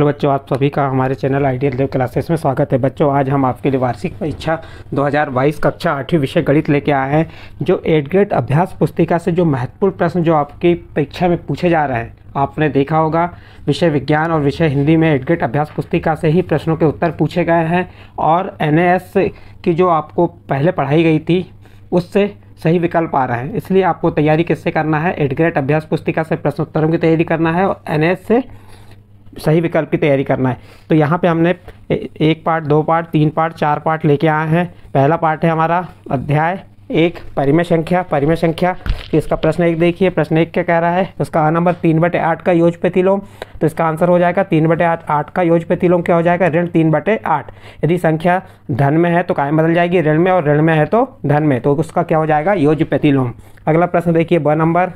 hello बच्चों आप सभी का हमारे चैनल आइडियल देव क्लासेस में स्वागत है बच्चों आज हम आपके लिए वार्षिक परीक्षा 2022 कक्षा आठवीं विषय गणित लेके आए हैं जो एट ग्रेड अभ्यास पुस्तिका से जो महत्वपूर्ण प्रश्न जो आपकी परीक्षा में पूछे जा रहे हैं आपने देखा होगा विषय विज्ञान और विषय हिंदी में एट अभ्यास पुस्तिका से ही प्रश्नों के उत्तर पूछे गए हैं और एन की जो आपको पहले पढ़ाई गई थी उससे सही विकल्प आ रहा है इसलिए आपको तैयारी किससे करना है एडग्रेट अभ्यास पुस्तिका से प्रश्नोत्तरों की तैयारी करना है और एन से सही विकल्प की तैयारी करना है तो यहाँ पे हमने एक पार्ट दो पार्ट तीन पार्ट चार पार्ट लेके आए हैं पहला पार्ट है हमारा अध्याय एक परिमय संख्या परिमय संख्या इसका प्रश्न एक देखिए प्रश्न एक क्या कह रहा है उसका आ नंबर तीन बटे आठ का योज प्रतिलोम तो इसका आंसर हो जाएगा तीन बटे आठ आठ का योज प्रतिलोम क्या हो जाएगा ऋण तीन बटे आठ यदि संख्या धन में है तो काय बदल जाएगी ऋण में और ऋण में है तो धन में तो उसका क्या हो जाएगा योज प्रतिलोम अगला प्रश्न देखिए ब नंबर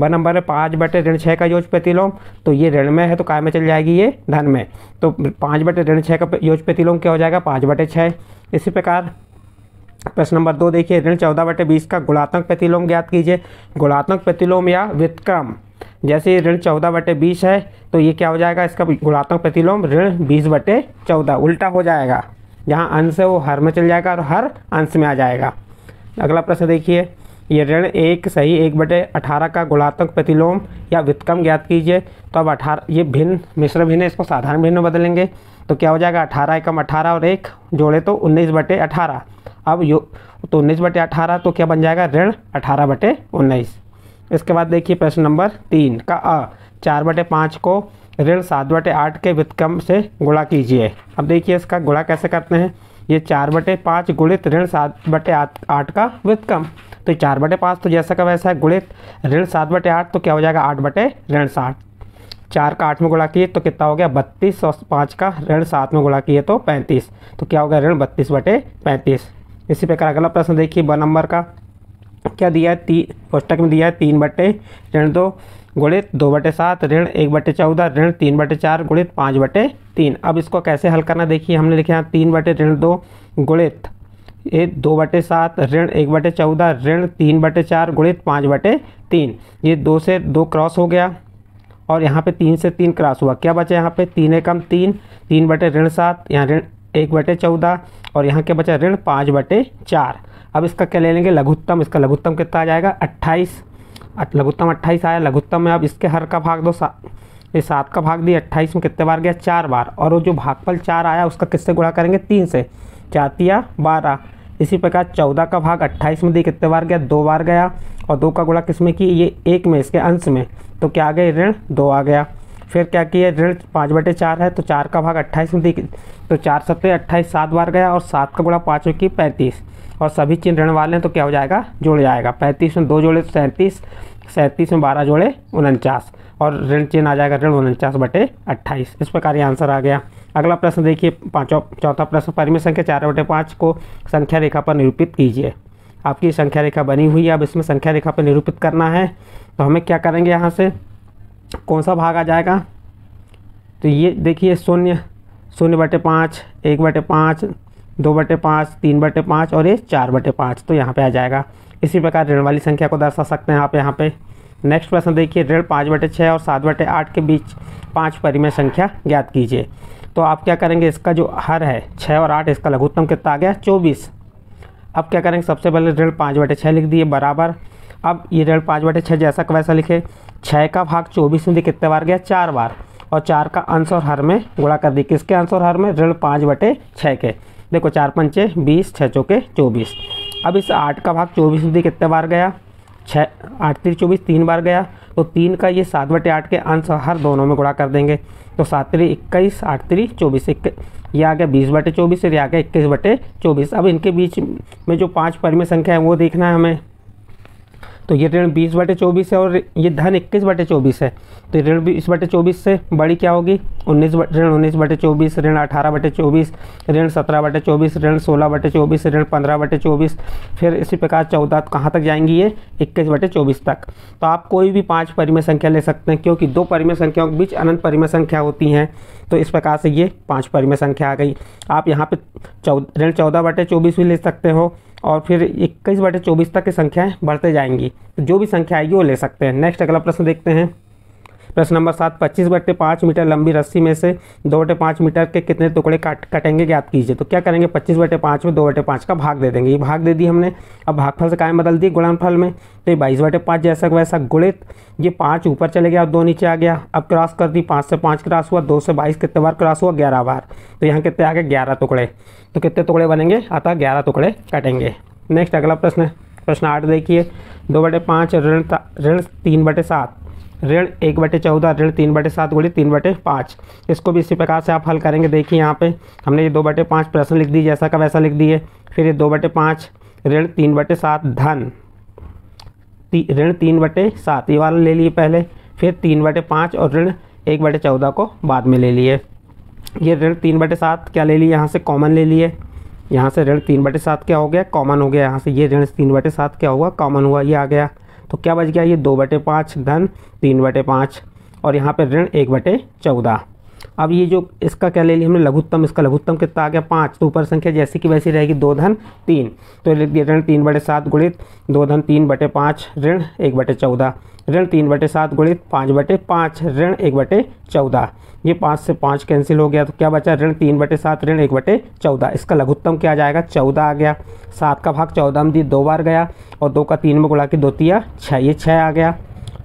वह नंबर है पाँच बटे ऋण छः का योज प्रतिलोम तो ये ऋण में है तो काय में चल जाएगी ये धन में तो पाँच बटे ऋण छः का योज प्रतिलोम क्या हो जाएगा पाँच बटे छः इसी प्रकार प्रश्न नंबर दो देखिए ऋण चौदह बटे बीस का गुणात्मक प्रतिलोम ज्ञात कीजिए गुणात्मक प्रतिलोम या व्युत्क्रम जैसे ऋण चौदह बटे बीस है तो ये क्या हो जाएगा इसका गुणात्मक प्रतिलोम ऋण बीस बटे चौदह उल्टा हो जाएगा जहाँ अंश है वो हर में चल जाएगा और हर अंश में आ जाएगा अगला प्रश्न देखिए ये ऋण एक सही एक बटे अठारह का गुणात्मक प्रतिलोम या व्युत्कम ज्ञात कीजिए तो अब अठारह ये भिन्न मिश्र भिन्न इसको साधारण भिन्न बदलेंगे तो क्या हो जाएगा अठारह एकम अठारह और एक जोड़े तो उन्नीस बटे अठारह अब यो तो उन्नीस बटे अठारह तो क्या बन जाएगा ऋण अठारह बटे उन्नीस इसके बाद देखिए प्रश्न नंबर तीन का अ चार बटे पाँच को ऋण सात बटे आठ के वित्तकम से गुणा कीजिए अब देखिए इसका गुणा कैसे करते हैं ये चार बटे पाँच गुणित ऋण सात बटे आठ का वित्तकम तो चार बटे पाँच तो जैसा का वैसा है गुणित ऋण सात बटे आठ तो क्या हो जाएगा आठ बटे ऋण साठ चार का आठ में गुणा किए तो कितना हो गया बत्तीस और पाँच का ऋण सात में गुणा किए तो पैंतीस तो क्या हो गया ऋण बत्तीस बटे पैंतीस इसी प्रकार अगला प्रश्न देखिए ब नंबर का क्या दिया है तीन पुस्तक में दिया है तीन बटे ऋण दो गुणित दो बटे सात ऋण एक बटे चौदह ऋण तीन बटे चार गुणित पाँच बटे तीन अब इसको कैसे हल करना देखिए हमने लिखा तीन बटे ऋण दो गुणित ये दो बटे सात ऋण एक बटे चौदह ऋण तीन बटे चार गुणित पाँच बटे तीन ये दो से दो क्रॉस हो गया और यहाँ पे तीन से तीन क्रॉस हुआ क्या बचा यहाँ पे तीन एकम तीन तीन बटे ऋण सात यहाँ ऋण एक बटे चौदह और यहाँ क्या बचा ऋण पाँच बटे चार अब इसका क्या ले लेंगे लघुत्तम इसका लघुत्तम कितना आ जाएगा अट्ठाईस लघुत्तम अट्ठाईस आया लघुत्तम में अब इसके हर का भाग दो सात ये सात का भाग दिया अट्ठाईस में कितने बार गया चार बार और वो जो भागफल चार आया उसका किससे गुणा करेंगे तीन से चातिया बारह इसी प्रकार चौदह का भाग अट्ठाईस में दी कितने बार गया दो बार गया और दो का गुणा किस में की ये एक में इसके अंश में तो क्या आ गया ऋण दो आ गया फिर क्या किया ऋण पाँच बटे चार है तो चार का भाग अट्ठाईस में दी तो चार सत्तर अट्ठाईस सात बार गया और सात का गुणा पाँच में की पैंतीस और सभी चिन्ह ऋण वाले हैं तो क्या हो जाएगा जुड़ जाएगा पैंतीस में दो जोड़े तो सैंतीस सैंतीस में बारह जोड़े उनचास और ऋण चिन्ह आ जाएगा ऋण उनचास बटे अट्ठाईस इस प्रकार ये आंसर आ गया अगला प्रश्न देखिए पाँचों चौथा प्रश्न परिमेय संख्या चार बटे पाँच को संख्या रेखा पर निरूपित कीजिए आपकी संख्या रेखा बनी हुई है अब इसमें संख्या रेखा पर निरूपित करना है तो हमें क्या करेंगे यहाँ से कौन सा भाग आ जाएगा तो ये देखिए शून्य शून्य बटे पाँच एक बटे पाँच दो बटे पाँच तीन बटे पाँच और ये चार बटे पाँच तो यहाँ पे आ जाएगा इसी प्रकार ऋण वाली संख्या को दर्शा सकते हैं आप यहाँ पे नेक्स्ट प्रश्न देखिए ऋण पाँच बटे छः और सात बटे आठ के बीच पाँच परिमेय संख्या ज्ञात कीजिए तो आप क्या करेंगे इसका जो हर है छः और आठ इसका लघुत्तम कितना आ गया चौबीस अब क्या करेंगे सबसे पहले ऋण पाँच बटे छः लिख दिए बराबर अब ये ऋण पाँच बटे छः जैसा का वैसा लिखे छः का भाग चौबीस में कितने बार गया चार बार और चार का अंश और हर में गुणा कर दिए किसके अंश और हर में ऋण पाँच बटे छः के देखो चार पंचे बीस छः चौके चौबीस अब इस आठ का भाग चौबीस में कितने बार गया छः आठ तीन चौबीस तीन बार गया तो तीन का ये सात बटे आठ के अंश और हर दोनों में गुणा कर देंगे तो सात तरी इक्कीस आठ तरी चौबीस ये आ गया बीस बटे चौबीस और ये आ गया इक्कीस बटे चौबीस अब इनके बीच में जो पाँच परिमेय संख्या है वो देखना है हमें तो ये ऋण बीस बटे चौबीस है और ये धन इक्कीस बटे चौबीस है तो ऋण बीस बटे चौबीस से बड़ी क्या होगी उन्नीस ऋण उन्नीस बटे चौबीस ऋण अठारह बटे चौबीस ऋण सत्रह बटे चौबीस ऋण सोलह बटे चौबीस ऋण पंद्रह बटे चौबीस फिर इसी प्रकार चौदह तो कहाँ तक जाएंगी ये इक्कीस बटे चौबीस तक तो आप कोई भी पाँच परिमेय संख्या ले सकते हैं क्योंकि दो परिमय संख्याओं के बीच अनंत परिमय संख्या होती हैं तो इस प्रकार से ये पाँच परिमय संख्या आ गई आप यहाँ पर चौ ऋण चौदह बटे चौबीस भी ले सकते हो और फिर इक्कीस बटे चौबीस तक की संख्याएँ बढ़ते जाएंगी तो जो भी संख्या आएगी वो ले सकते हैं नेक्स्ट अगला प्रश्न देखते हैं प्रश्न नंबर सात पच्चीस बटे पाँच मीटर लंबी रस्सी में से दो बटे पाँच मीटर के कितने टुकड़े काट कटेंगे ज्ञात कीजिए तो क्या करेंगे पच्चीस बटे पाँच में दो बटे पाँच का भाग दे देंगे ये भाग दे दी हमने अब भागफल से कायम बदल दी गुणनफल में तो ये बाईस बटे पाँच जैसा वैसा गुणित ये पाँच ऊपर चले गया अब दो नीचे आ गया अब क्रॉस कर दी पाँच से पाँच क्रॉस हुआ दो से बाईस कितने बार क्रॉस हुआ ग्यारह बार तो यहाँ कितने आ गए ग्यारह टुकड़े तो कितने टुकड़े बनेंगे अतः ग्यारह टुकड़े कटेंगे नेक्स्ट अगला प्रश्न है प्रश्न आठ देखिए दो बटे पाँच ऋण ऋण तीन बटे सात ऋण एक बटे चौदह ऋण तीन बटे सात गुड़ी तीन बटे पाँच इसको भी इसी प्रकार से आप हल करेंगे देखिए यहाँ पे हमने ये दो बटे पाँच प्रश्न लिख दिए जैसा का वैसा लिख दिए फिर ये दो बटे पाँच ऋण तीन बटे सात धन ती, ऋण तीन बटे सात ये वाला ले लिए पहले फिर तीन बटे पाँच और ऋण एक बटे चौदह को बाद में ले लिए ये ऋण तीन बटे सात क्या ले लिए यहाँ से कॉमन ले लिए यहाँ से ऋण तीन बटे सात क्या हो गया कॉमन हो गया यहाँ से ये ऋण तीन बटे सात क्या हुआ कॉमन हुआ ये आ गया तो क्या बच गया ये दो बटे पाँच धन तीन बटे पाँच और यहाँ पर ऋण एक बटे चौदह अब ये जो इसका क्या ले लिया हमने लघुत्तम इसका लघुत्तम कितना आ गया पाँच तो ऊपर संख्या जैसी कि वैसी रहेगी दो धन तीन तो ऋण तीन बटे सात गुणित दो धन तीन बटे पाँच ऋण एक बटे चौदह ऋण तीन बटे सात गुणित पाँच बटे पाँच ऋण एक बटे चौदह ये पाँच से पाँच कैंसिल हो गया तो क्या बचा ऋण तीन बटे सात ऋण एक बटे चौदह इसका लघुत्तम क्या जाएगा चौदह आ गया सात का भाग चौदह में दी दो बार गया और दो का तीन में गुणा के दो तिया छः ये छः आ गया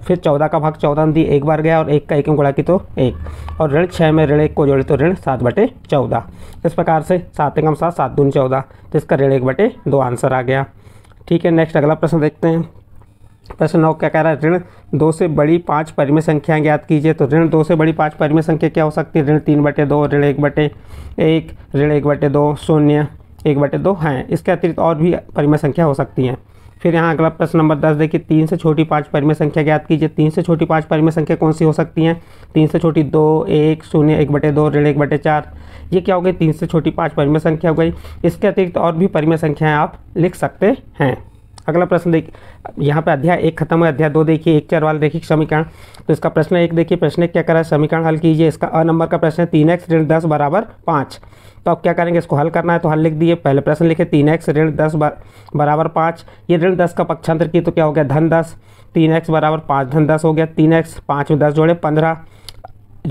फिर चौदह का भाग चौदह में दी एक बार गया और एक का एक में गुणा की तो एक और ऋण छः में ऋण एक को जोड़े तो ऋण सात बटे चौदह इस प्रकार से सात एकम सात सात दून चौदह तो इसका ऋण एक बटे दो आंसर आ गया ठीक है नेक्स्ट अगला प्रश्न देखते हैं प्रश्न नौ क्या कह रहा है ऋण दो से बड़ी पाँच परिमेय संख्याएँ ज्ञात कीजिए तो ऋण दो से बड़ी पाँच परिमेय संख्या क्या हो सकती है ऋण तीन बटे दो ऋण एक बटे एक ऋण एक बटे दो शून्य एक बटे दो हैं इसके अतिरिक्त और भी परिमेय संख्या हो सकती हैं फिर यहाँ अगला प्रश्न नंबर दस देखिए तीन से छोटी पाँच परिमेय संख्या ज्ञात कीजिए तीन से छोटी पाँच परिमेय संख्या कौन सी हो सकती हैं तीन से छोटी दो एक शून्य एक बटे दो ऋण एक बटे चार ये क्या हो गई तीन से छोटी पाँच परिमेय संख्या हो गई इसके अतिरिक्त और भी परिमेय संख्याएँ आप लिख सकते हैं अगला प्रश्न देखिए यहाँ पर अध्याय एक खत्म हुआ अध्याय दो देखिए एक चार वाले देखिए समीकरण तो इसका प्रश्न एक देखिए प्रश्न क्या करा है समीकरण हल कीजिए इसका अ नंबर का प्रश्न है तीन एक्स ऋण दस बराबर पाँच तो अब क्या करेंगे इसको हल करना है तो हल लिख दिए पहले प्रश्न लिखे तीन एक्स ऋण दस बराबर पाँच ये ऋण दस का पक्षांतर की तो क्या हो गया धन दस तीन एक्स बराबर पाँच धन दस हो गया तीन एक्स पाँच में दस जोड़े पंद्रह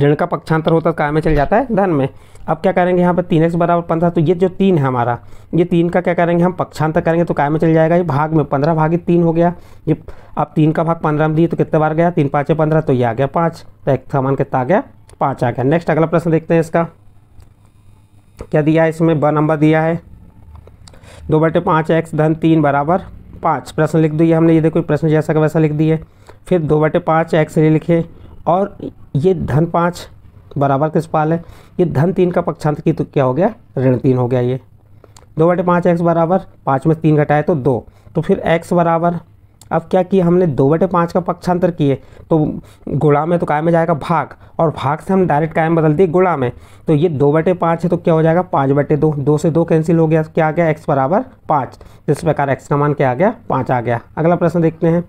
ऋण का पक्षांतर होता है तो काय में चल जाता है धन में अब क्या करेंगे यहाँ पर तीन एक्स बराबर पंद्रह तो ये जो तीन है हमारा ये तीन का क्या करेंगे हम पक्षांतर करेंगे तो काय में चल जाएगा ये भाग में पंद्रह भागी तीन हो गया ये अब तीन का भाग पंद्रह में दिए तो कितने बार गया तीन पाँच पंद्रह तो ये आ गया पाँच तो एक सामान कितना आ गया पाँच आ गया नेक्स्ट अगला प्रश्न देखते हैं इसका क्या दिया है इसमें ब नंबर दिया है दो बटे पाँच एक्स धन तीन बराबर पाँच प्रश्न लिख दिए हमने ये देखो प्रश्न जैसा का वैसा लिख दिए फिर दो बटे पाँच एक्स ले लिखे और ये धन पाँच बराबर किसपाल है ये धन तीन का पक्षांत की तो क्या हो गया ऋण तीन हो गया ये दो बटे पाँच एक्स बराबर पाँच में तीन घटाए तो दो तो फिर एक्स बराबर अब क्या किया हमने दो बटे पाँच का पक्षांतर किए तो गुणा में तो काय में जाएगा भाग और भाग से हम डायरेक्ट कायम बदल दिए गुणा में तो ये दो बटे पाँच है तो क्या हो जाएगा पाँच बटे दो दो से दो कैंसिल हो गया क्या आ गया एक्स बराबर पाँच जिस प्रकार एक्स का मान क्या आ गया पाँच आ गया अगला प्रश्न देखते हैं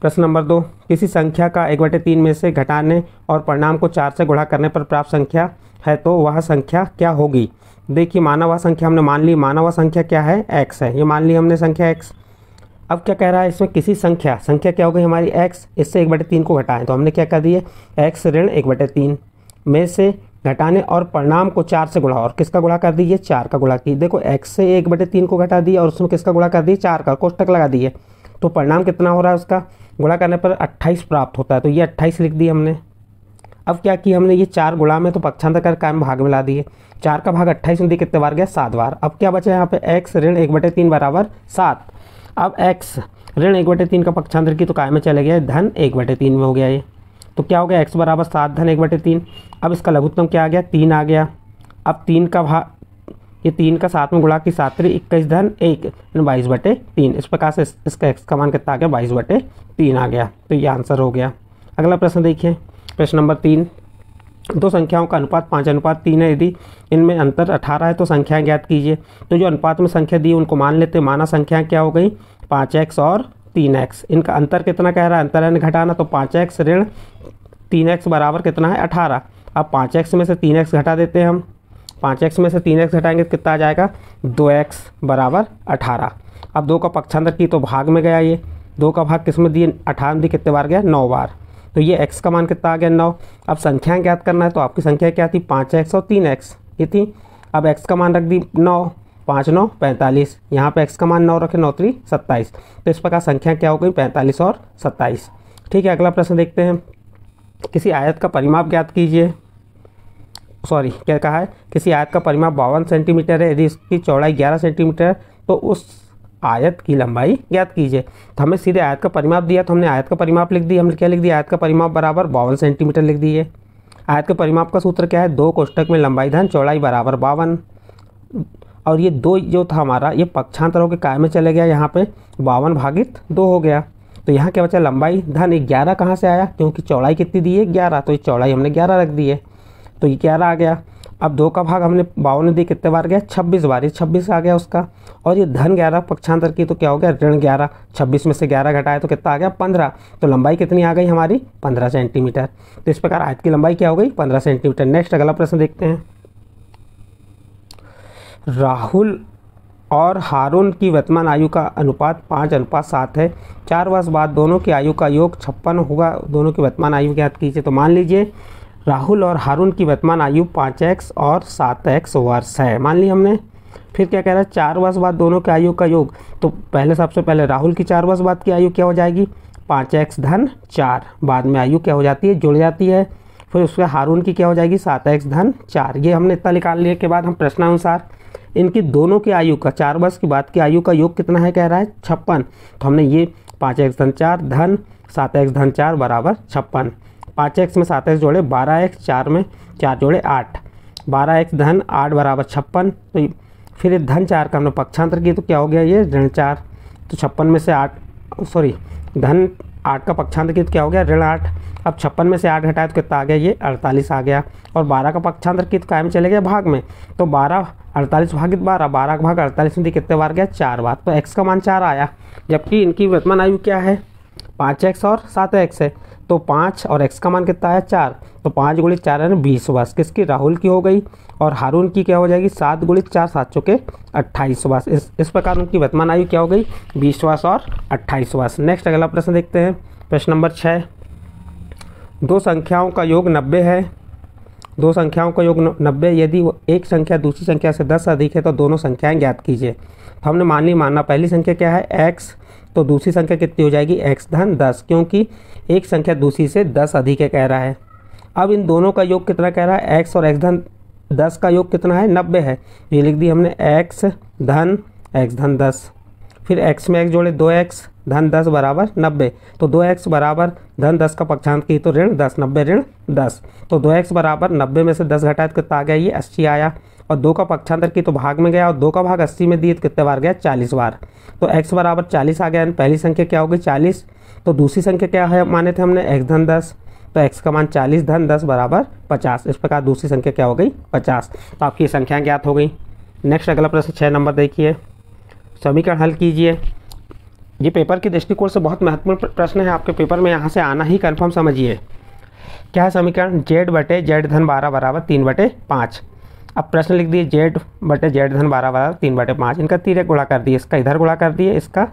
प्रश्न नंबर दो किसी संख्या का एक बटे तीन में से घटाने और परिणाम को चार से गुणा करने पर प्राप्त संख्या है तो वह संख्या क्या होगी देखिए मानव संख्या हमने मान ली मानव संख्या क्या है एक्स है ये मान ली हमने संख्या एक्स अब क्या कह रहा है इसमें किसी संख्या संख्या क्या हो गई हमारी एक्स इससे एक बटे तीन को घटाएं तो हमने क्या कर दिए एक्स ऋण एक बटे तीन में से घटाने और परिणाम को चार से गुणा और किसका गुणा कर दिए चार का गुणा की देखो एक्स से एक बटे तीन को घटा दिया और उसमें किसका गुणा कर दिए चार का कोष्टक लगा दिए तो परिणाम कितना हो रहा है उसका गुणा करने पर अट्ठाईस प्राप्त होता है तो ये अट्ठाईस लिख दिए हमने अब क्या किया हमने ये चार गुणा में तो पक्षांतर कर काम भाग मिला दिए चार का भाग अट्ठाईस में दिए कितने बार गया सात बार अब क्या बचा यहाँ पे एक्स ऋण एक बटे तीन बराबर सात अब एक्स ऋण एक बटे तीन का पक्षांतर की तो काय में चले गए धन एक बटे तीन में हो गया ये तो क्या हो गया एक्स बराबर सात धन एक बटे तीन अब इसका लघुत्तम क्या आ गया तीन आ गया अब तीन का भाग ये तीन का सात में गुणा की सात इक्कीस धन एक बाईस बटे तीन इस प्रकार से इसका एक्स का मान कितना आ गया बाईस बटे तीन आ गया तो ये आंसर हो गया अगला प्रश्न देखिए प्रश्न नंबर तीन दो तो संख्याओं का अनुपात पाँच अनुपात तीन है यदि इनमें अंतर अठारह है तो संख्याएं ज्ञात कीजिए तो जो अनुपात में संख्या दी उनको मान लेते हैं माना संख्या क्या हो गई पाँच एक्स और तीन एक्स इनका अंतर कितना कह रहा है अंतर है घटाना तो पाँच एक्स ऋण तीन एक्स बराबर कितना है अठारह अब पाँच एक्स में से तीन एक्स घटा देते हैं हम पाँच एक्स में से तीन एक्स घटाएंगे तो कितना आ जाएगा दो एक्स बराबर अठारह अब दो का पक्षांतर की तो भाग में गया ये दो का भाग किस में दिए अठारह दी दिए कितने बार गया नौ बार तो ये एक्स का मान कितना आ गया नौ अब संख्याएं ज्ञात करना है तो आपकी संख्या क्या थी पाँच एक्स और तीन एक्स ये थी अब एक्स का मान रख दी नौ पाँच नौ पैंतालीस यहाँ पे एक्स का मान नौ रखे नौ त्री सत्ताईस तो इस प्रकार संख्या क्या हो गई पैंतालीस और सत्ताईस ठीक है अगला प्रश्न देखते हैं किसी आयत का परिमाप ज्ञात कीजिए सॉरी क्या कहा है किसी आयत का परिमाप बावन सेंटीमीटर है यदि इसकी चौड़ाई ग्यारह सेंटीमीटर है तो उस आयत की लंबाई ज्ञात कीजिए तो हमें सीधे आयत का परिमाप दिया तो हमने आयत का परिमाप लिख दिया हमने क्या लिख दिया आयत का परिमाप बराबर बावन सेंटीमीटर लिख दिए आयत के परिमाप का सूत्र क्या है दो कोष्टक में लंबाई धन चौड़ाई बराबर बावन और ये दो जो था हमारा ये पक्षांतरों के काय में चले गया यहाँ पे बावन भागित दो हो गया तो यहाँ क्या बचा लंबाई धन ग्यारह कहाँ से आया क्योंकि चौड़ाई कितनी दी है ग्यारह तो ये चौड़ाई हमने ग्यारह रख दी है तो ये ग्यारह आ गया अब दो का भाग हमने बावन दी कितने बार गया छब्बीस बार ये छब्बीस आ गया उसका और ये धन ग्यारह पक्षांतर की तो क्या हो गया ऋण ग्यारह छब्बीस में से ग्यारह घटाया तो कितना आ गया पंद्रह तो लंबाई कितनी आ गई हमारी पंद्रह सेंटीमीटर तो इस प्रकार आयत की लंबाई क्या हो गई पंद्रह सेंटीमीटर नेक्स्ट अगला प्रश्न देखते हैं राहुल और हारून की वर्तमान आयु का अनुपात पाँच अनुपात सात है चार वर्ष बाद दोनों की आयु का योग छप्पन होगा दोनों की वर्तमान आयु ज्ञात कीजिए तो मान लीजिए राहुल और हारून की वर्तमान आयु पाँच एक्स और सात एक्स वर्ष है मान ली हमने फिर क्या कह रहा है चार वर्ष बाद दोनों के आयु का योग तो पहले सबसे पहले राहुल की चार वर्ष बाद की आयु क्या हो जाएगी पाँच एक्स धन चार बाद में आयु क्या हो जाती है जुड़ जाती है फिर उसके हारून की क्या हो जाएगी सात एक्स धन चार ये हमने इतना निकाल लिए के बाद हम प्रश्नानुसार इनकी दोनों की आयु का चार वर्ष की बात की आयु का योग कितना है कह रहा है छप्पन तो हमने ये पाँच एक्स धन चार धन सात एक्स धन चार बराबर छप्पन पाँच एक्स में सात एक्स जोड़े बारह एक्स चार में चार जोड़े आठ बारह एक्स धन आठ बराबर छप्पन तो फिर धन चार का हमने पक्षांतर किया तो क्या हो गया ये ऋण चार तो छप्पन में से आठ सॉरी धन आठ का पक्षांतर किया तो क्या हो गया ऋण आठ अब छप्पन में से आठ घटाए तो कितना आ गया ये अड़तालीस आ गया और बारह का पक्षांतर किया तो कायम चले गया भाग में तो बारह अड़तालीस भागित बारह बारह का भाग अड़तालीस में कितने बार गया चार बार तो एक्स का मान चार आया जबकि इनकी वर्तमान आयु क्या है पाँच एक्स और सात एक्स है तो पाँच और एक्स का मान कितना है चार तो पाँच गुड़ी चार यानी बीस वास किसकी राहुल की हो गई और हारून की क्या हो जाएगी सात गुड़ी चार सात चौके अट्ठाईस वास इस इस प्रकार उनकी वर्तमान आयु क्या हो गई बीस वास और अट्ठाईस वर्ष नेक्स्ट अगला प्रश्न देखते हैं प्रश्न नंबर छः दो संख्याओं का योग नब्बे है दो संख्याओं का योग नब्बे यदि एक संख्या दूसरी संख्या से दस अधिक है तो दोनों संख्याएं ज्ञात कीजिए तो हमने मान ली मानना पहली संख्या क्या है एक्स तो दूसरी संख्या कितनी हो जाएगी एक्स धन दस क्योंकि एक संख्या दूसरी से दस अधिक है कह रहा है अब इन दोनों का योग कितना कह रहा है एक्स और एक्स धन दस का योग कितना है नब्बे है तो ये लिख दी हमने एक्स धन एक्स धन दस फिर एक्स में एक्स जोड़े दो एक्स धन दस बराबर नब्बे तो दो एक्स बराबर धन दस का पक्षांत की तो ऋण दस नब्बे ऋण दस तो दो एक्स बराबर नब्बे में से दस घटाए तो कितना आ गया ये अस्सी आया और दो का पक्षांतर की तो भाग में गया और दो का भाग अस्सी में दिए तो कितने बार गया चालीस बार तो एक्स बराबर चालीस आ गया पहली संख्या क्या होगी चालीस तो दूसरी संख्या क्या है माने थे हमने एक्स धन दस तो एक्स का मान चालीस धन दस बराबर पचास इस प्रकार दूसरी संख्या क्या हो गई पचास तो आपकी संख्याएँ ज्ञात हो गई नेक्स्ट अगला प्रश्न छः नंबर देखिए समीकरण हल कीजिए ये पेपर के दृष्टिकोण से बहुत महत्वपूर्ण प्रश्न है आपके पेपर में यहाँ से आना ही कन्फर्म समझिए क्या है समीकरण जेड बटे जेड धन बारह बराबर तीन बटे पाँच अब प्रश्न लिख दिए जेड बटे जेड धन बारह बारह तीन बटे पाँच इनका तीर गुणा कर दिए इसका इधर गुणा कर दिए इसका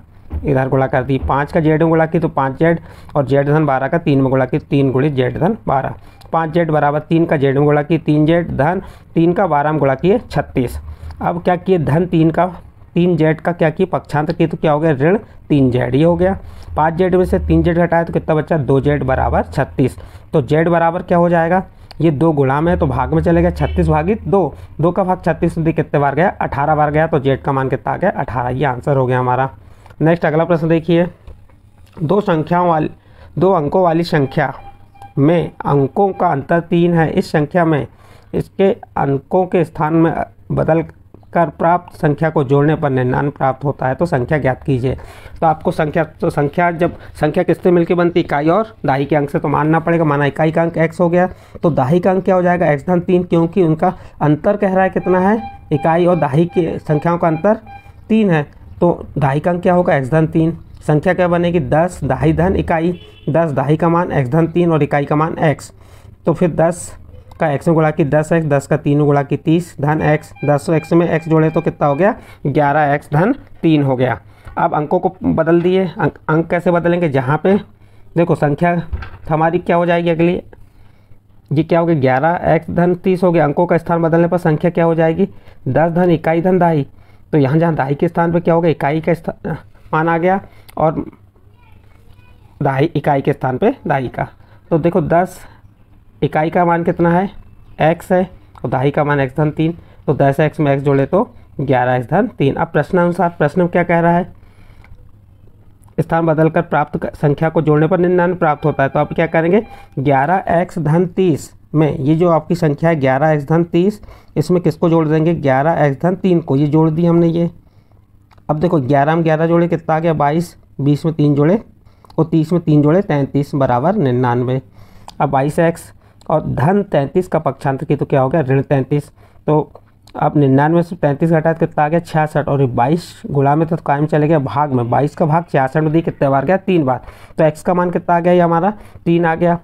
इधर गुणा कर दिए पाँच का जेड में गुणा की तो पाँच जेड और जेड धन बारह का तीन में गुणा की तीन गुड़ी जेड धन बारह पाँच जेड बराबर तीन का जेड में गुणा की तीन जेड धन तीन का बारह में गुणा किए छत्तीस अब क्या किए धन तीन का तीन जेड का क्या किए पक्षांतर किए तो क्या हो गया ऋण तीन जेड ये हो गया पाँच जेड में से तीन जेड घटाया तो कितना बच्चा दो जेड बराबर छत्तीस तो जेड बराबर क्या हो जाएगा ये दो गुलाम है तो भाग में चले गए छत्तीस भागी दो दो का भाग छत्तीस कितने बार गया अठारह बार गया तो जेड का मान कितना आ गया अठारह ये आंसर हो गया हमारा नेक्स्ट अगला प्रश्न देखिए दो संख्याओं वाली दो अंकों वाली संख्या में अंकों का अंतर तीन है इस संख्या में इसके अंकों के स्थान में बदल कर प्राप्त संख्या को जोड़ने पर निर्णान प्राप्त होता है तो संख्या ज्ञात कीजिए तो आपको संख्या तो संख्या जब संख्या किससे मिलकर बनती इकाई और दाही के अंक से तो मानना पड़ेगा माना इकाई का अंक एक्स हो गया तो दाही का अंक क्या हो जाएगा एक्स धन तीन क्योंकि उनका अंतर कह रहा है कितना है इकाई और दाही की संख्याओं का अंतर तीन है तो दाही का अंक क्या होगा एक्स धन तीन संख्या क्या बनेगी दस दाही धन इकाई दस दाही का मान एक्स धन तीन और इकाई का मान एक्स तो फिर दस का एक्स में गुणा की दस एक्स दस का तीन गुणा की तीस धन एक्स दस एक्स में एक्स जोड़े तो कितना हो गया ग्यारह एक्स धन तीन हो गया अब अंकों को बदल दिए अंक, कैसे बदलेंगे जहाँ पे देखो संख्या हमारी क्या हो जाएगी अगली ये क्या हो गया ग्यारह एक्स धन तीस हो गया अंकों का स्थान बदलने पर संख्या क्या हो जाएगी दस धन इकाई धन दाई तो यहाँ जहाँ दाई के स्थान पर क्या हो गया इकाई का स्थान आ गया और दाई इकाई के स्थान पर दाई का तो देखो दस इकाई का मान कितना है एक्स है और तो दहाई का मान एक्स धन तीन तो दस एक्स में एक्स जोड़े तो ग्यारह एक्स धन तीन अब प्रश्न अनुसार प्रश्न क्या कह रहा है स्थान बदलकर प्राप्त संख्या को जोड़ने पर निन्यान प्राप्त होता है तो आप क्या करेंगे ग्यारह एक्स धन तीस में ये जो आपकी संख्या है ग्यारह एक्स धन तीस इसमें किसको जोड़ देंगे ग्यारह एक्स धन तीन को ये जोड़ दी हमने ये अब देखो ग्यारह में ग्यारह जोड़े कितना आ गया बाईस बीस में तीन जोड़े और तीस में तीन जोड़े तैंतीस बराबर निन्यानवे अब बाईस एक्स और धन तैंतीस का पक्षांतर की तो क्या हो गया ऋण तैंतीस तो आप निन्यानवे से तैंतीस घटा तो कितना आ गया छियासठ और ये बाईस गुणा में तो कायम चले गया भाग में बाईस का भाग छियासठ में दी कितने बार गया तीन बार तो एक्स का मान कितना आ गया ये हमारा तीन आ गया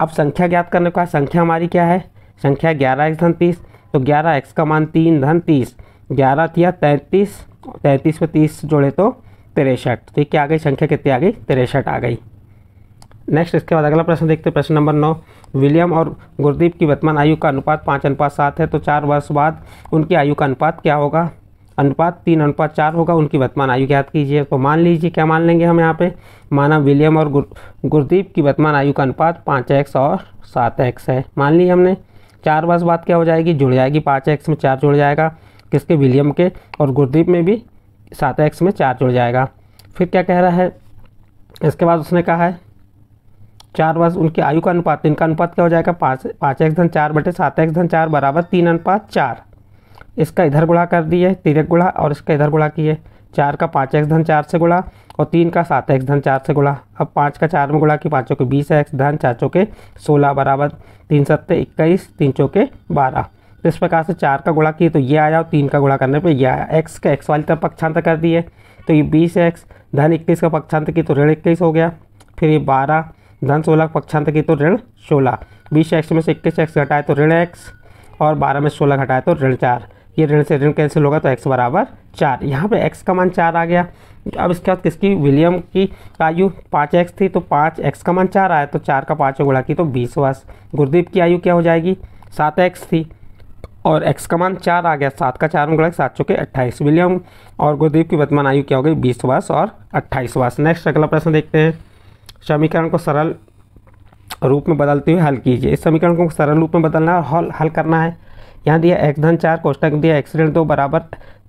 अब संख्या ज्ञात करने का संख्या हमारी क्या है संख्या ग्यारह एक्स धन तीस तो ग्यारह एक्स का मान तीन धन तीस ग्यारह थी तैंतीस तैंतीस में तीस जोड़े तो तिरसठ तो ये क्या आ गई संख्या कितनी आ गई तिरसठ आ गई नेक्स्ट इसके बाद अगला प्रश्न देखते हैं प्रश्न नंबर नौ विलियम और गुरदीप की वर्तमान आयु का अनुपात पाँच अनुपात सात है तो चार वर्ष बाद उनकी आयु का अनुपात क्या होगा अनुपात तीन अनुपात चार होगा उनकी वर्तमान आयु ज्ञात कीजिए तो मान लीजिए क्या मान लेंगे हम यहाँ पे माना विलियम और गुर, गुरदीप की वर्तमान आयु का अनुपात पाँच एक्स और सात एक्स है मान ली हमने चार वर्ष बाद क्या हो जाएगी जुड़ जाएगी पाँच एक्स में चार जुड़ जाएगा किसके विलियम के और गुरदीप में भी सात एक्स में चार जुड़ जाएगा फिर क्या कह रहा है इसके बाद उसने कहा है चार वर्ष उनकी आयु का अनुपात तो इनका अनुपात क्या हो जाएगा पाँच पाँच एक धन चार बटे सात एक्स धन चार बराबर तीन अनुपात चार इसका इधर गुणा कर दिए तीन एक गुणा और इसका इधर गुणा किए चार का पाँच एक्स धन चार से गुणा और तीन का सात एक्स धन चार से गुणा अब पाँच का चार में गुणा कि पाँचों के बीस एक्स धन चार चौके सोलह बराबर तीन सत्ते इक्कीस तीन चौके बारह तो इस प्रकार से चार का गुणा किए तो ये आया और तीन का गुणा करने पर यह आया एक्स का एक्स वाली तरफ पक्षांतर कर दिए तो ये बीस एक्स धन इक्कीस का पक्षांतर किए तो ऋण इक्कीस हो गया फिर ये बारह धन सोलह पक्षांत की तो ऋण सोलह बीस एक्स में से इक्कीस एक्स घटाए तो ऋण एक्स और बारह में सोलह घटाए तो ऋण चार ये ऋण से ऋण कैंसिल होगा तो एक्स बराबर चार यहाँ पर एक्स का मान चार आ गया अब इसके बाद किसकी विलियम की आयु पाँच एक्स थी तो पाँच एक्स का मान चार आया तो चार का पाँच गुणा की तो बीस वर्ष गुरुदीप की आयु क्या हो जाएगी सात एक्स थी और एक्स का मान चार आ गया सात का चार गुणा सात चौके अट्ठाईस विलियम और गुरुदीप की वर्तमान आयु क्या हो गई बीस वर्ष और अट्ठाईस वर्ष नेक्स्ट अगला प्रश्न देखते हैं समीकरण को सरल रूप में बदलते हुए हल कीजिए इस समीकरण को सरल रूप में बदलना है हल हल करना है यहाँ दिया एक्स धन चार कोष्टक दिया एक्स ऋण दो बराबर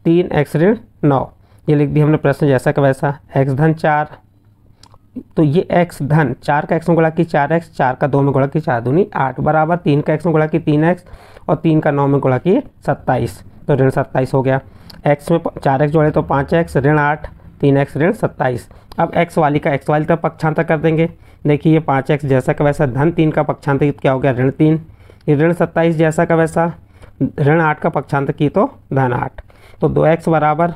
तीन एक्स ऋण नौ ये लिख दिया हमने प्रश्न जैसा का वैसा एक्स धन चार तो ये एक्स धन चार का एक्स में गुणा की चार एक्स चार का दो में गुणा की चार दूनी आठ बराबर तीन का एक्स में गुणा की तीन एक्स और तीन का नौ में गुणा की सत्ताईस तो ऋण सत्ताईस हो गया एक्स में चार एक्स जोड़े तो पाँच एक्स ऋण आठ तीन एक्स ऋण सत्ताईस अब एक्स वाली का एक्स वाली का पक्षांतर कर देंगे देखिए ये पाँच एक्स जैसा का वैसा धन तीन का पक्षांतर क्या हो गया ऋण तीन ऋण सत्ताईस जैसा का वैसा ऋण आठ का पक्षांतर की तो धन आठ तो दो एक्स बराबर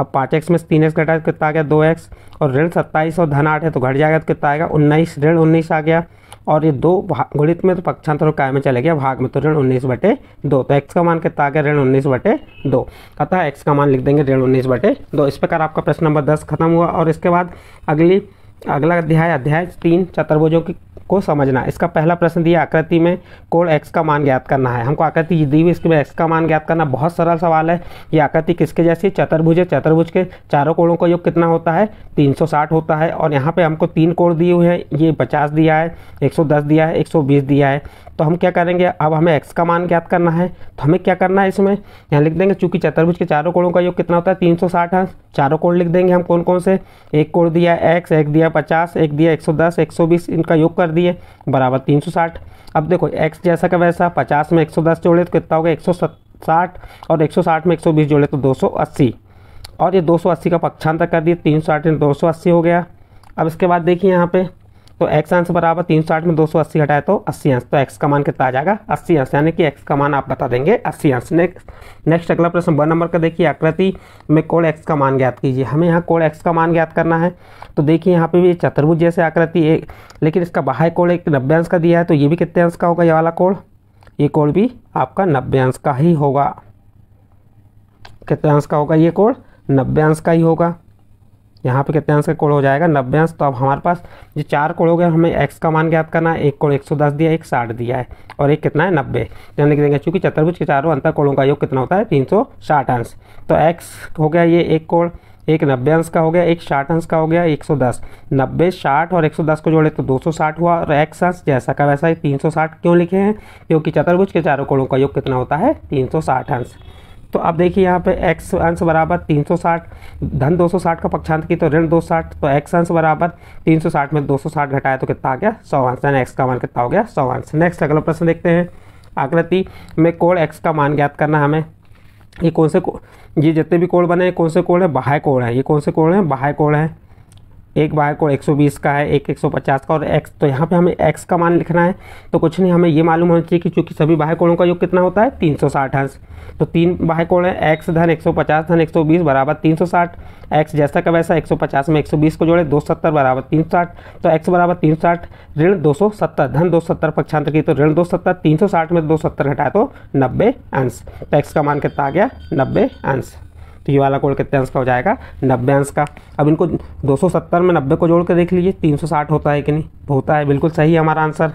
अब पाँच एक्स में से तीन एक्स घटा तो कितना आ गया दो एक्स और ऋण सत्ताईस और धन आठ है तो घट जाएगा तो कितना आएगा उन्नीस ऋण उन्नीस आ गया और ये दो गुणित में तो पक्षांतर और काय में चले गया भाग में तो ऋण उन्नीस बटे दो तो एक्स का मान कितना आ गया ऋण उन्नीस बटे दो अतः एक्स का मान लिख देंगे ऋण उन्नीस बटे दो इस प्रकार आपका प्रश्न नंबर दस खत्म हुआ और इसके बाद अगली अगला अध्याय अध्याय तीन चतुर्भुजों की को समझना इसका पहला प्रश्न दिया आकृति में कोण एक्स का मान ज्ञात करना है हमको आकृति दी हुई इसमें एक्स का मान ज्ञात करना बहुत सरल सवाल है ये आकृति किसके जैसी चतुर्भुज है चतुर्भुज के चारों कोणों का को योग कितना होता है 360 होता है और यहाँ पे हमको तीन कोण दिए हुए हैं ये 50 दिया है 110 दिया है 120 दिया है तो हम क्या करेंगे अब हमें एक्स का मान ज्ञात करना है तो हमें क्या करना है इसमें यहाँ लिख देंगे चूँकि चतुर्भुज के चारों कोणों का योग कितना होता है तीन है चारों कोण लिख देंगे हम कौन कौन से एक कोण दिया एक्स एक दिया पचास एक दिया एक सौ दस एक सौ बीस इनका योग कर दिए बराबर तीन सौ साठ अब देखो एक्स जैसा का वैसा पचास में एक सौ दस जोड़े तो कितना होगा एक सौ साठ और एक सौ साठ में एक सौ बीस जोड़े तो दो सौ अस्सी और ये दो सौ अस्सी का पक्षांतर कर दिए तीन सौ साठ दो सौ अस्सी हो गया अब इसके बाद देखिए यहाँ पर तो एक्स आंसर बराबर तीन साठ में दो सौ अस्सी हटाए तो अस्सी अंश तो एक्स का मान कितना आ जाएगा अस्सी अंश यानी कि एक्स का मान आप बता देंगे अस्सी अंश नेक्स्ट नेक्स्ट अगला प्रश्न वन नंबर का देखिए आकृति में कोड एक्स का मान ज्ञात कीजिए हमें यहाँ कोड एक्स का मान ज्ञात करना है तो देखिए यहाँ पे भी चतुर्भुज जैसे आकृति एक लेकिन इसका बाह्य कोड एक नब्बे अंश का दिया है तो ये भी कितने अंश का होगा ये वाला कोड ये कोड भी आपका नब्बे अंश का ही होगा कितने अंश का होगा ये कोड नब्बे अंश का ही होगा यहाँ पे कितने अंश का कोड़ हो जाएगा नब्बे अंश तो अब हमारे पास जो चार कोड हो गए हमें एक्स का मान ज्ञात करना है एक कोण एक सौ दस दिया एक साठ दिया है और एक कितना है नब्बे तो यानी हम लिख देंगे चूँकि चतुर्भुज के चारों अंतर कोणों का योग कितना होता है तीन सौ साठ अंश तो एक्स हो गया ये एक कोड़ एक नब्बे अंश का हो गया एक साठ अंश का हो गया एक सौ दस नब्बे साठ और एक सौ दस को जोड़े तो दो सौ साठ हुआ और एक्स अंश जैसा का वैसा ही तीन सौ साठ क्यों लिखे हैं क्योंकि चतुर्भुज के चारों कोणों का योग कितना होता है तीन सौ साठ अंश तो आप देखिए यहाँ पे एक्स अंश बराबर 360 धन 260 का पक्षांत की तो ऋण 260 तो एक्स अंश बराबर 360 में 260 घटाया तो कितना आ गया सौ अंश यानी का मान कितना हो गया सौ अंश नेक्स्ट अगला प्रश्न देखते हैं आकृति में कोण एक्स का मान ज्ञात करना हमें ये कौन से ये जितने भी कोण बने हैं कौन से कोण है बाह्य कोण है ये कौन से कोण है बाह्य कोण है एक बाय कोड 120 का है एक 150 का और एक्स तो यहाँ पे हमें एक्स का मान लिखना है तो कुछ नहीं हमें ये मालूम होना चाहिए कि चूँकि सभी बाह्य कोणों का योग कितना होता है 360 अंश तो तीन बाह्य कोण है एक्स धन 150 धन 120 बराबर 360 एक्स जैसा का वैसा 150 में 120 को जोड़े 270 बराबर तीन तो एक्स बराबर तीन ऋण 270 धन 270 पक्षांतर की तो ऋण 270 सत्तर में 270 घटाए तो नब्बे अंश तो एक्स का मान कितना आ गया नब्बे अंश तो ये वाला कोड कितने अंश का हो जाएगा नब्बे अंश का अब इनको 270 में नब्बे को जोड़ के देख लीजिए 360 होता है कि नहीं होता है बिल्कुल सही है हमारा आंसर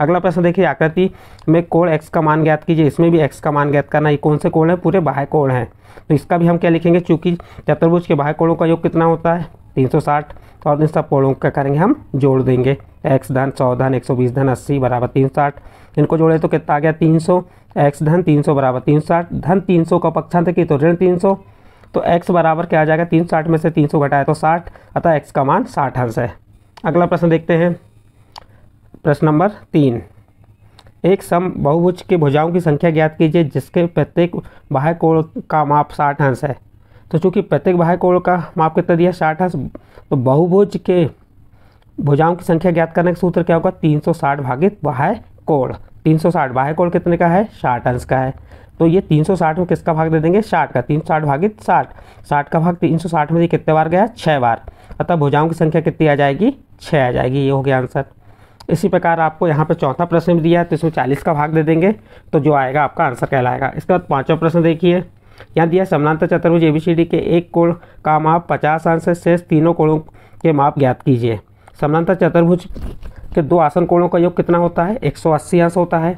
अगला प्रश्न देखिए आकृति में कोण एक्स का मान ज्ञात कीजिए इसमें भी एक्स का मान ज्ञात करना ये कौन से कोण हैं पूरे बाह्य कोण हैं तो इसका भी हम क्या लिखेंगे चूँकि चतुर्भुज के बाह्य कोणों का योग कितना होता है 360 और तो इन सब कोणों का करेंगे हम जोड़ देंगे एक्स धन सौ धन एक सौ बीस धन अस्सी बराबर तीन साठ इनको जोड़े तो कितना आ गया तीन सौ एक्स धन तीन सौ बराबर तीन साठ धन तीन सौ का पक्षांत की तो ऋण तीन सौ तो एक्स बराबर क्या आ जाएगा तीन साठ में से तीन सौ घटाया तो साठ अतः एक्स का मान साठ अंश है अगला प्रश्न देखते हैं प्रश्न नंबर तीन एक सम बहुभुज के भुजाओं की संख्या ज्ञात कीजिए जिसके प्रत्येक बाह्य कोण का माप साठ अंश है तो चूंकि प्रत्येक बाह्य कोण का माप कितना दिया साठ अंश तो बहुभुज के भुजाओं की संख्या ज्ञात करने का सूत्र क्या होगा तीन सौ साठ भागित बाह्य कोण तीन सौ साठ बाह्य कोण कितने का है साठ अंश का है तो ये 360 में किसका भाग दे देंगे साठ का तीन साठ भागित साठ साठ का भाग 360 में से कितने बार गया छः बार अतः भुजाओं की संख्या कितनी आ जाएगी छः आ जाएगी ये हो गया आंसर इसी प्रकार आपको यहाँ पर चौथा प्रश्न दिया है तो इसमें चालीस का भाग दे देंगे तो जो आएगा आपका आंसर कहलाएगा इसके बाद पाँचवा प्रश्न देखिए यहाँ दिया समानांतर चतुर्भुज ए के एक कोण का माप पचास अंश से शेष तीनों कोणों के माप ज्ञात कीजिए समानांतर चतुर्भुज के दो आसन कोणों का योग कितना होता है 180 अंश होता है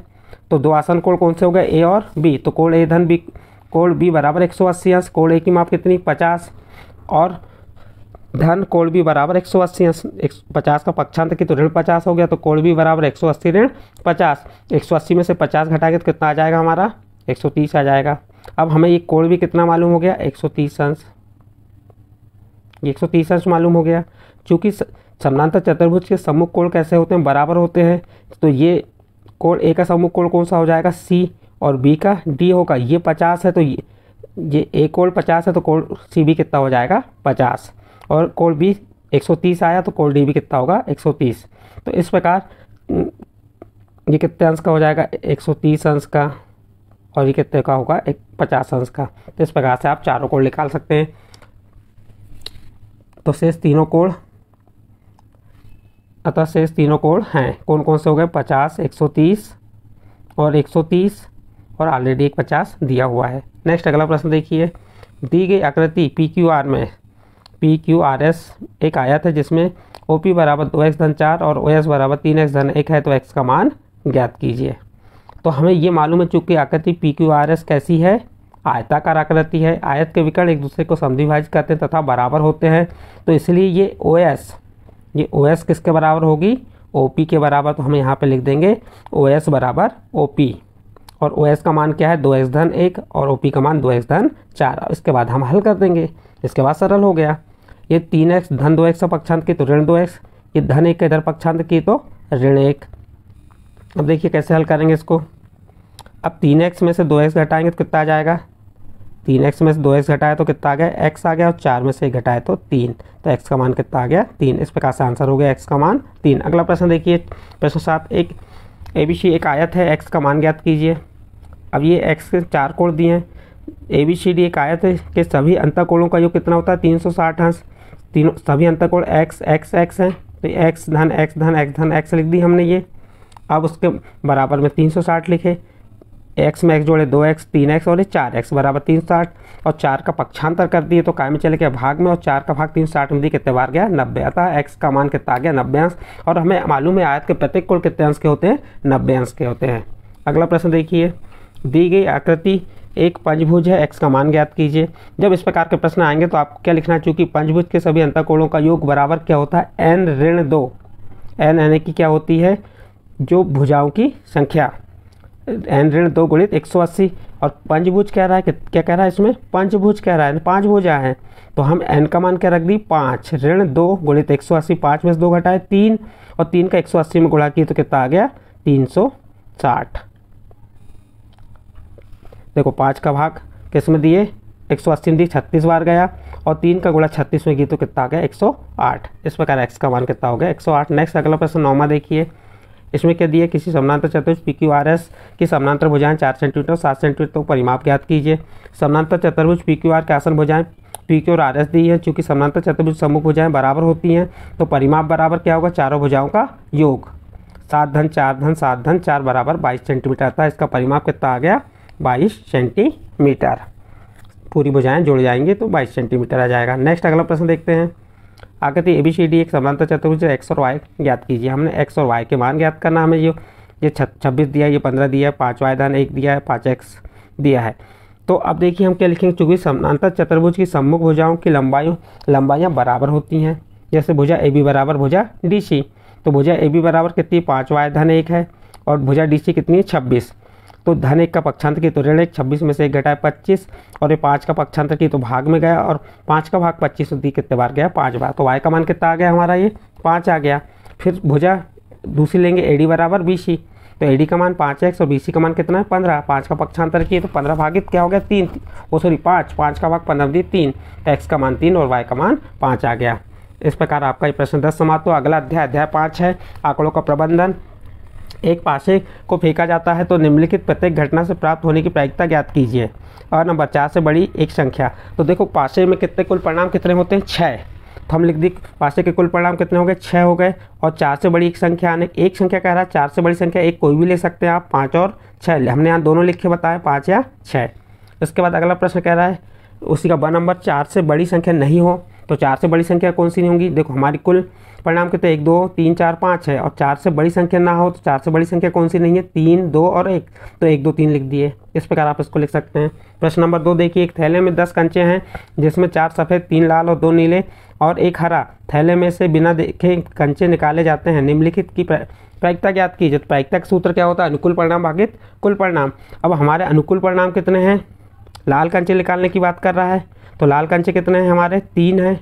तो दो आसन कोण कौन से हो गए ए और बी तो कोण ए धन बी कोण बी बराबर एक सौ अस्सी अंश कोण ए की माप कितनी पचास और धन कोण बी बराबर एक सौ अस्सी अंश एक पचास का पक्षांत की तो ऋण पचास हो गया तो कोण बी बराबर एक सौ अस्सी ऋण पचास एक सौ अस्सी में से पचास घटाएंगे तो कितना आ जाएगा हमारा एक सौ तीस आ जाएगा अब हमें ये कोण भी कितना मालूम हो गया एक सौ तीस अंश एक सौ तीस अंश मालूम हो गया चूँकि समानांतर चतुर्भुज के सम्मुख कोण कैसे होते हैं बराबर होते हैं तो ये कोण ए का सम्मुख कोण कौन सा हो जाएगा सी और बी का डी होगा ये पचास है तो ये ये ए कोण पचास है तो कोण सी बी कितना हो जाएगा पचास और कोण बी एक सौ तीस आया तो कोण डी भी कितना होगा एक सौ तीस तो इस प्रकार ये कितने अंश का हो जाएगा एक सौ तीस अंश का और ये कितने का होगा एक पचास अंश का तो इस प्रकार से आप चारों कोण निकाल सकते हैं तो शेष तीनों कोण अतः शेष तीनों कोण हैं कौन कौन से हो गए पचास एक सौ तीस और एक सौ तीस और ऑलरेडी एक पचास दिया हुआ है नेक्स्ट अगला प्रश्न देखिए दी गई आकृति पी क्यू आर में पी क्यू आर एस एक आयत है जिसमें ओ पी बराबर दो एक्स धन चार और ओ एस बराबर तीन एक्स धन एक है तो एक्स का मान ज्ञात कीजिए तो हमें ये मालूम है चूँकि आकृति पी क्यू आर एस कैसी है आयताकार आकृति है आयत के विकर्ण एक दूसरे को संधिभाजित करते हैं तथा बराबर होते हैं तो इसलिए ये ओ एस ये ओ एस किसके बराबर होगी ओ पी के बराबर तो हम यहाँ पे लिख देंगे ओ एस बराबर ओ पी और ओ एस का मान क्या है दो एक्स धन एक और ओ पी का मान दो एक्स धन चार इसके बाद हम हल कर देंगे इसके बाद सरल हो गया ये तीन एक्स धन दो एक्स पक्षांत की तो ऋण दो एक्स ये धन एक के इधर पक्षांत की तो ऋण एक अब देखिए कैसे हल करेंगे इसको अब तीन एक्स में से दो एक्स घटाएंगे तो कितना आ जाएगा तीन एक्स में से दो एक्स घटाया तो कितना आ गया एक्स आ गया और चार में से एक घटाया तो तीन तो एक्स का मान कितना आ गया तीन इस प्रकार से आंसर हो गया एक्स का मान तीन अगला प्रश्न देखिए प्रश्न सात एक ए बी सी एक आयत है एक्स का मान ज्ञात कीजिए अब ये एक्स के चार कोण दिए हैं ए बी सी डी एक आयत है कि सभी अंतकोणों का योग कितना होता है तीन सौ साठ अंश तीनों सभी अंतकोण एक्स एक्स एक्स हैं तो एक्स धन एक्स धन एक्स धन एक्स लिख दी हमने ये अब उसके बराबर में तीन सौ साठ लिखे एक्स में एक्स जोड़े दो एक्स तीन एक्स और चार एक्स बराबर तीन साठ और चार का पक्षांतर कर दिए तो काय में चले गया भाग में और चार का भाग तीन साठ में दी कितने बार गया नब्बे अतः एक्स का मान कितना आ गया नब्बे अंश और हमें मालूम है आयत के प्रत्येक कुल कितने अंश के होते हैं नब्बे अंश के होते हैं अगला प्रश्न देखिए दी गई आकृति एक पंचभुज है एक्स का मान ज्ञात कीजिए जब इस प्रकार के प्रश्न आएंगे तो आपको क्या लिखना है चूँकि पंचभुज के सभी अंतकोणों का योग बराबर क्या होता है एन ऋण दो एन यानी कि क्या होती है जो भुजाओं की संख्या एन ऋण दो गुणित एक सौ अस्सी और पंचभुज कह रहा है क्या कह रहा है इसमें पंचभुज कह रहा है पाँच भुज आए हैं तो हम एन का मान क्या रख दी पाँच ऋण दो गुणित एक सौ अस्सी पाँच में से दो घटाए तीन और तीन का एक सौ अस्सी में गुणा किए तो कितना आ गया तीन सौ साठ देखो पाँच का भाग किस में दिए एक सौ अस्सी में दिए छत्तीस बार गया और तीन का गुणा छत्तीस में की तो कितना आ गया एक सौ आठ इस प्रकार एक्स का मान कितना हो गया एक सौ आठ नेक्स्ट अगला प्रश्न नौमा देखिए इसमें क्या दिया किसी समानांतर चतुर्थ पी क्यू आर एस की समानांतर भुजाएं चार सेंटीमीटर सात सेंटीमीटर तो परिमाप ज्ञात कीजिए समानांतर चतुर्भुज पी क्यू आर के आसन भुजाएं पी क्यू और आर एस दी है चूंकि समानांतर चतुर्भुज समूह भुजाएं बराबर होती हैं तो परिमाप बराबर क्या होगा चारों भुजाओं का योग सात धन चार धन सात धन चार बराबर बाईस सेंटीमीटर आता है इसका परिमाप कितना आ गया बाईस सेंटीमीटर पूरी भुजाएँ जुड़ जाएंगी तो बाईस सेंटीमीटर आ जाएगा नेक्स्ट अगला प्रश्न देखते हैं आकृति ए बी सी डी एक समानता चतुर्भुज एक्स और वाई ज्ञात कीजिए हमने एक्स और वाई के मान ज्ञात करना हमें ये ये छब्बीस दिया है ये पंद्रह दिया है पाँच वाई धन एक दिया है पाँच एक्स दिया है तो अब देखिए हम क्या लिखेंगे चूँकि समानांतर चतुर्भुज की सम्मुख भुजाओं की लंबाई लंबाइयाँ बराबर होती हैं जैसे भुजा ए बी बराबर भुजा डी सी तो भुजा ए बी बराबर कितनी पाँच वाई धन एक है और भुजा डी सी कितनी है छब्बीस तो धन एक का पक्षांतर की तो ऋण एक छब्बीस में से एक घटाए पच्चीस और ये पाँच का पक्षांतर की तो भाग में गया और पाँच का भाग पच्चीस होती कितने बार गया पाँच बार तो वाई का मान कितना आ गया हमारा ये पाँच आ गया फिर भुजा दूसरी लेंगे ए डी बराबर बी सी तो ए डी का मान पाँच एक्स और बी सी का मान कितना है पंद्रह पाँच का पक्षांतर किए तो पंद्रह भागित क्या हो गया तीन वो सॉरी पाँच पाँच का भाग पंद्रह दी तीन तो एक्स का मान तीन और वाई का मान पाँच आ गया इस प्रकार आपका ये प्रश्न दस समाप्त हो अगला अध्याय अध्याय पाँच है आंकड़ों का प्रबंधन एक पासे को फेंका जाता है तो निम्नलिखित प्रत्येक घटना से प्राप्त होने की प्रायिकता ज्ञात कीजिए और नंबर चार से बड़ी एक संख्या तो देखो पासे में कितने कुल परिणाम कितने होते हैं छः तो हम लिख दी पासे के कुल परिणाम कितने हो गए छः हो गए और चार से बड़ी एक संख्या आने एक संख्या कह रहा है चार से बड़ी संख्या एक कोई भी ले सकते हैं आप पाँच और छः हमने यहाँ दोनों लिख के बताया पाँच या छः इसके बाद अगला प्रश्न कह रहा है उसी का ब नंबर चार से बड़ी संख्या नहीं हो तो चार से बड़ी संख्या कौन सी नहीं होंगी देखो हमारी कुल परिणाम के तो एक दो तीन चार पाँच है और चार से बड़ी संख्या ना हो तो चार से बड़ी संख्या कौन सी नहीं है तीन दो और एक तो एक दो तीन लिख दिए इस प्रकार आप इसको लिख सकते हैं प्रश्न नंबर दो देखिए एक थैले में दस कंचे हैं जिसमें चार सफ़ेद तीन लाल और दो नीले और एक हरा थैले में से बिना देखे कंचे निकाले जाते हैं निम्नलिखित की प्रायिकता ज्ञात की तो प्रायिकता का सूत्र क्या होता है अनुकूल परिणाम भागित कुल परिणाम अब हमारे अनुकूल परिणाम कितने हैं लाल कंचे निकालने की बात कर रहा है तो लाल कंचे कितने हैं हमारे तीन हैं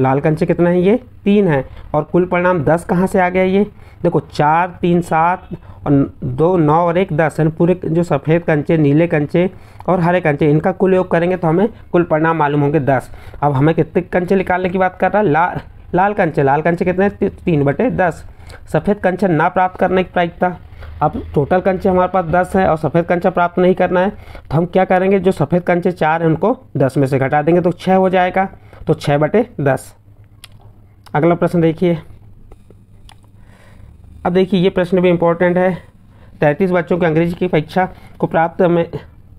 लाल कंचे कितना है ये तीन है और कुल परिणाम दस कहाँ से आ गया ये देखो चार तीन सात और दो नौ और एक दस यानी पूरे जो सफ़ेद कंचे नीले कंचे और हरे कंचे इनका कुल योग करेंगे तो हमें कुल परिणाम मालूम होंगे दस अब हमें कितने कंचे निकालने की बात कर रहा है ला लाल कंचे लाल कंचे कितने तीन बटे दस सफ़ेद कंचे ना प्राप्त करने की प्रायिकता अब टोटल कंचे हमारे पास दस है और सफ़ेद कंचा प्राप्त नहीं करना है तो हम क्या करेंगे जो सफ़ेद कंचे चार हैं उनको दस में से घटा देंगे तो छः हो जाएगा तो छः बटे दस अगला प्रश्न देखिए अब देखिए ये प्रश्न भी इम्पोर्टेंट है तैंतीस बच्चों की अंग्रेजी की परीक्षा को प्राप्त में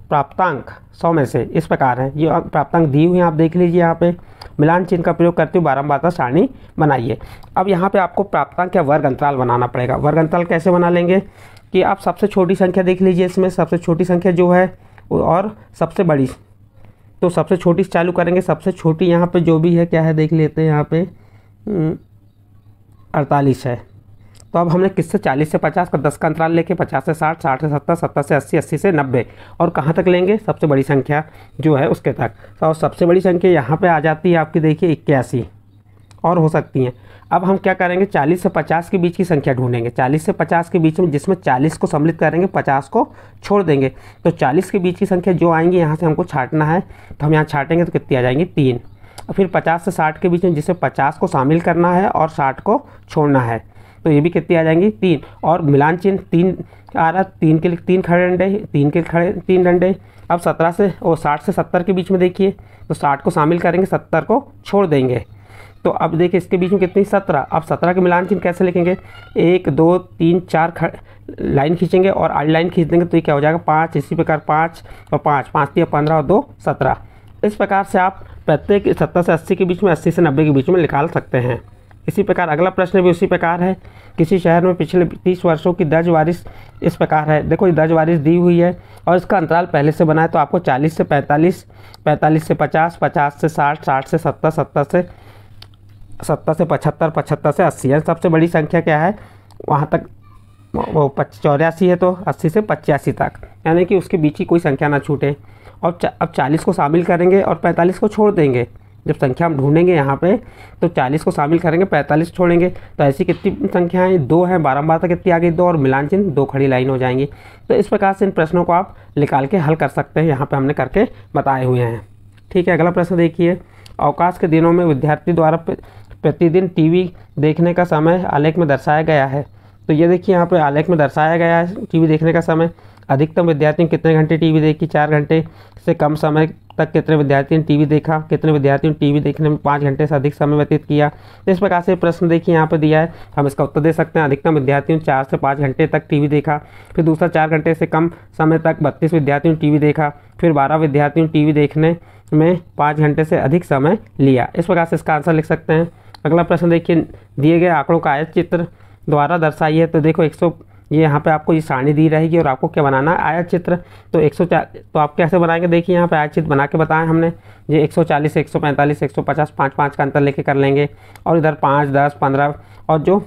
प्राप्तांक सौ में से इस प्रकार है ये प्राप्तांक दी हुई है आप देख लीजिए यहाँ पे मिलान चिन्ह का प्रयोग करते हुए का सारणी बनाइए अब यहाँ पे आपको प्राप्तांक या वर्ग अंतराल बनाना पड़ेगा वर्ग अंतराल कैसे बना लेंगे कि आप सबसे छोटी संख्या देख लीजिए इसमें सबसे छोटी संख्या जो है और सबसे बड़ी तो सबसे छोटी से चालू करेंगे सबसे छोटी यहाँ पे जो भी है क्या है देख लेते हैं यहाँ पे हम्म, अड़तालीस है तो अब हमने किससे चालीस से पचास का दस का अंतराल लेके पचास से साठ साठ से सत्तर सत्तर से अस्सी अस्सी से नब्बे और कहाँ तक लेंगे सबसे बड़ी संख्या जो है उसके तक और तो सबसे बड़ी संख्या यहाँ पर आ जाती है आपकी देखिए इक्यासी और हो सकती हैं अब हम क्या करेंगे 40 से 50 के बीच की संख्या ढूंढेंगे 40 से 50 के बीच में जिसमें 40 को सम्मिलित करेंगे 50 को छोड़ देंगे तो 40 के बीच की संख्या जो आएंगी यहाँ से हमको छाटना है तो हम यहाँ छाटेंगे तो कितनी आ जाएंगी तीन और फिर 50 से 60 के बीच में जिसमें 50 को शामिल करना है और 60 को छोड़ना है तो ये भी कितनी आ जाएंगी तीन और मिलान चिन्ह तीन आ रहा तीन के लिए तीन खड़े डंडे तीन के खड़े तीन डंडे अब सत्रह से और साठ से सत्तर के बीच में देखिए तो साठ को शामिल करेंगे सत्तर को छोड़ देंगे तो अब देखिए इसके बीच में कितनी सत्रह अब सत्रह के मिलान चिन्ह कैसे लिखेंगे एक दो तीन चार ख लाइन खींचेंगे और आठ लाइन खींच देंगे तो ये क्या हो जाएगा पाँच इसी प्रकार पाँच और पाँच पाँच तीन पंद्रह और दो सत्रह इस प्रकार से आप प्रत्येक सत्तर से अस्सी के बीच में अस्सी से नब्बे के बीच में निकाल सकते हैं इसी प्रकार अगला प्रश्न भी उसी प्रकार है किसी शहर में पिछले तीस वर्षों की दर्ज बारिश इस प्रकार है देखो ये दर्ज बारिश दी हुई है और इसका अंतराल पहले से बना है तो आपको चालीस से पैंतालीस पैंतालीस से पचास पचास से साठ साठ से सत्तर सत्तर से सत्तर से पचहत्तर पचहत्तर से अस्सी है सबसे बड़ी संख्या क्या है वहाँ तक वो चौरासी है तो अस्सी से पचासी तक यानी कि उसके बीच की कोई संख्या ना छूटे और चा, अब चालीस को शामिल करेंगे और पैंतालीस को छोड़ देंगे जब संख्या हम ढूंढेंगे यहाँ पे तो 40 को शामिल करेंगे 45 छोड़ेंगे तो ऐसी कितनी संख्याएं दो हैं बारम्बार तक कितनी आ गई दो और मिलान चिन्ह दो खड़ी लाइन हो जाएंगी तो इस प्रकार से इन प्रश्नों को आप निकाल के हल कर सकते हैं यहाँ पर हमने करके बताए हुए हैं ठीक है अगला प्रश्न देखिए अवकाश के दिनों में विद्यार्थी द्वारा प्रतिदिन टीवी देखने का समय आलेख में दर्शाया गया है तो ये देखिए यहाँ पर आलेख में दर्शाया गया है टीवी देखने का समय अधिकतम विद्यार्थियों कितने घंटे टीवी देखी चार घंटे से कम समय तक कितने विद्यार्थियों ने टीवी देखा कितने विद्यार्थियों ने टीवी देखने में पाँच घंटे से अधिक समय व्यतीत किया इस प्रकार से प्रश्न देखिए यहाँ पर दिया है हम इसका उत्तर दे सकते हैं अधिकतम विद्यार्थियों ने चार से पाँच घंटे तक टीवी देखा फिर दूसरा चार घंटे से कम समय तक बत्तीस विद्यार्थियों ने टीवी देखा फिर बारह विद्यार्थियों ने टीवी देखने में पाँच घंटे से अधिक समय लिया इस प्रकार से इसका आंसर लिख सकते हैं अगला प्रश्न देखिए दिए गए आंकड़ों का आयत चित्र द्वारा दर्शाइए तो देखो एक सौ ये यहाँ पे आपको ये सारणी दी रहेगी और आपको क्या बनाना है आयत चित्र तो 104 तो आप कैसे बनाएंगे देखिए यहाँ पे आयत चित्र बना के बताएं हमने ये 140 145 150 पाँच पाँच का अंतर लेके कर लेंगे और इधर पाँच दस पंद्रह और जो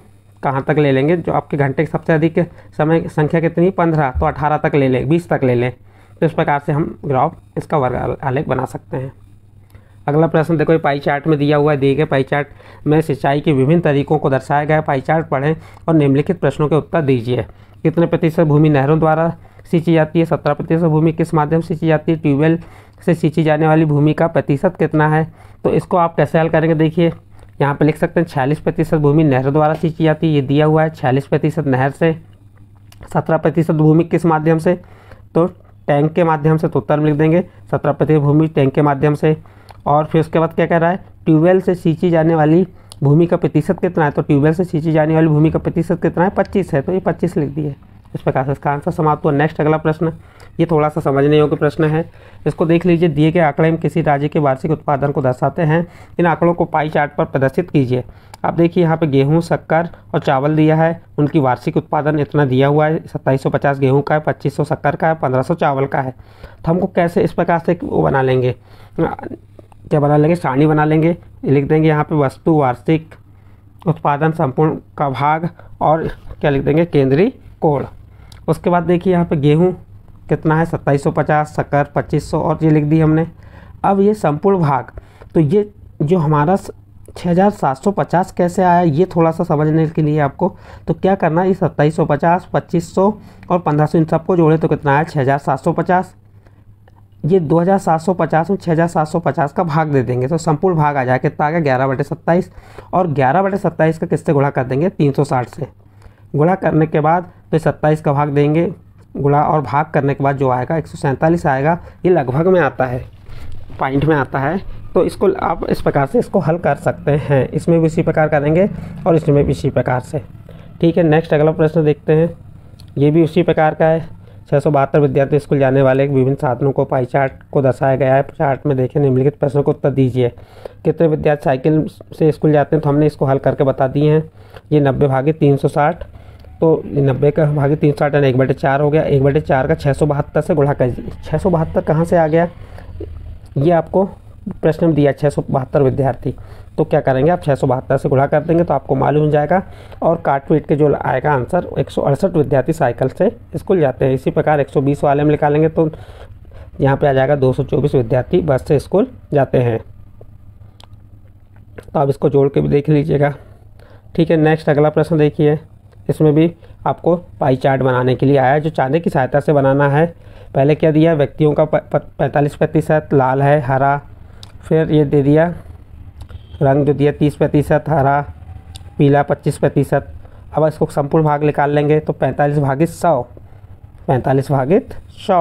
कहाँ तक ले लेंगे जो आपके घंटे की सबसे अधिक समय संख्या कितनी पंद्रह तो अठारह तक ले लें बीस तक ले लें तो इस प्रकार से हम ग्राफ इसका वर्ग आलेख बना सकते हैं अगला प्रश्न देखो ये पाई चार्ट में दिया हुआ है दिए गए पाई चार्ट में सिंचाई के विभिन्न तरीकों को दर्शाया गया है पाई चार्ट पढ़ें और निम्नलिखित प्रश्नों के उत्तर दीजिए कितने प्रतिशत भूमि नहरों द्वारा सींची जाती है सत्रह प्रतिशत भूमि किस माध्यम से सींची जाती है ट्यूबवेल से सींची जाने वाली भूमि का प्रतिशत कितना है तो इसको आप कैसे हल करेंगे देखिए यहाँ पर लिख सकते हैं छियालीस प्रतिशत भूमि नहरों द्वारा सींची जाती है ये दिया हुआ है छियालीस प्रतिशत नहर से सत्रह प्रतिशत भूमि किस माध्यम से तो टैंक के माध्यम से तो उत्तर लिख देंगे सत्रह प्रतिशत भूमि टैंक के माध्यम से और फिर उसके बाद क्या कह रहा है ट्यूबवेल से सींची जाने वाली भूमि का प्रतिशत कितना है तो ट्यूबवेल से सींची जाने वाली भूमि का प्रतिशत कितना है पच्चीस है तो ये पच्चीस लिख दिए इस प्रकार से इसका आंसर समाप्त हुआ नेक्स्ट अगला प्रश्न ये थोड़ा सा समझने योग्य प्रश्न है इसको देख लीजिए दिए गए आंकड़े में किसी राज्य के वार्षिक उत्पादन को दर्शाते हैं इन आंकड़ों को पाई चार्ट पर प्रदर्शित कीजिए आप देखिए यहाँ पे गेहूं शक्कर और चावल दिया है उनकी वार्षिक उत्पादन इतना दिया हुआ है सत्ताईस गेहूं का है पच्चीस शक्कर का है पंद्रह चावल का है तो हमको कैसे इस प्रकार से वो बना लेंगे क्या बना लेंगे सारणी बना लेंगे लिख देंगे यहाँ पे वस्तु वार्षिक उत्पादन संपूर्ण का भाग और क्या लिख देंगे केंद्रीय कोण उसके बाद देखिए यहाँ पे गेहूँ कितना है सत्ताईस सौ पचास शक्कर पच्चीस सौ और ये लिख दी हमने अब ये संपूर्ण भाग तो ये जो हमारा छः हजार सात सौ पचास कैसे आया ये थोड़ा सा समझने के लिए आपको तो क्या करना ये सत्ताईस सौ पचास पच्चीस सौ और पंद्रह सौ इन सबको जोड़े तो कितना आया पचास ये 2750 में 6750 का भाग दे देंगे तो संपूर्ण भाग आ जाए कितना आ गया ग्यारह बटे सत्ताईस और ग्यारह बटे सत्ताईस का किससे गुणा कर देंगे 360 से गुणा करने के बाद तो सत्ताईस का भाग देंगे गुणा और भाग करने के बाद जो आएगा एक आएगा ये लगभग में आता है पॉइंट में आता है तो इसको आप इस प्रकार से इसको हल कर सकते हैं इसमें भी इसी प्रकार करेंगे और इसमें भी इसी प्रकार से ठीक है नेक्स्ट अगला प्रश्न देखते हैं ये भी उसी प्रकार का है छः विद्यार्थी स्कूल जाने वाले विभिन्न साधनों को पाई चार्ट को दर्शाया गया है चार्ट में देखें निम्नलिखित प्रश्नों को उत्तर दीजिए कितने विद्यार्थी साइकिल से स्कूल जाते हैं तो हमने इसको हल करके बता दिए हैं ये नब्बे भागे तीन सौ साठ तो नब्बे का भागे तीन सौ साठ यानी एक बटे चार हो गया एक बटे चार का छः सौ बहत्तर से गुणा कर छः सौ बहत्तर कहाँ से आ गया ये आपको प्रश्न में दिया छः सौ बहत्तर विद्यार्थी तो क्या करेंगे आप छः से गुड़ा कर देंगे तो आपको मालूम हो जाएगा और पीट के जो आएगा आंसर एक विद्यार्थी साइकिल से स्कूल जाते हैं इसी प्रकार बीस वाले में निकालेंगे तो यहाँ पे आ जाएगा चौबीस विद्यार्थी बस से स्कूल जाते हैं तो आप इसको जोड़ के भी देख लीजिएगा ठीक है नेक्स्ट अगला प्रश्न देखिए इसमें भी आपको पाई चार्ट बनाने के लिए आया है जो चांदे की सहायता से बनाना है पहले क्या दिया व्यक्तियों का पैंतालीस प्रतिशत लाल है हरा फिर ये दे दिया रंग जो दिया तीस प्रतिशत हरा पीला पच्चीस प्रतिशत अब इसको संपूर्ण भाग निकाल लेंगे तो पैंतालीस भागित सौ पैंतालीस भागित सौ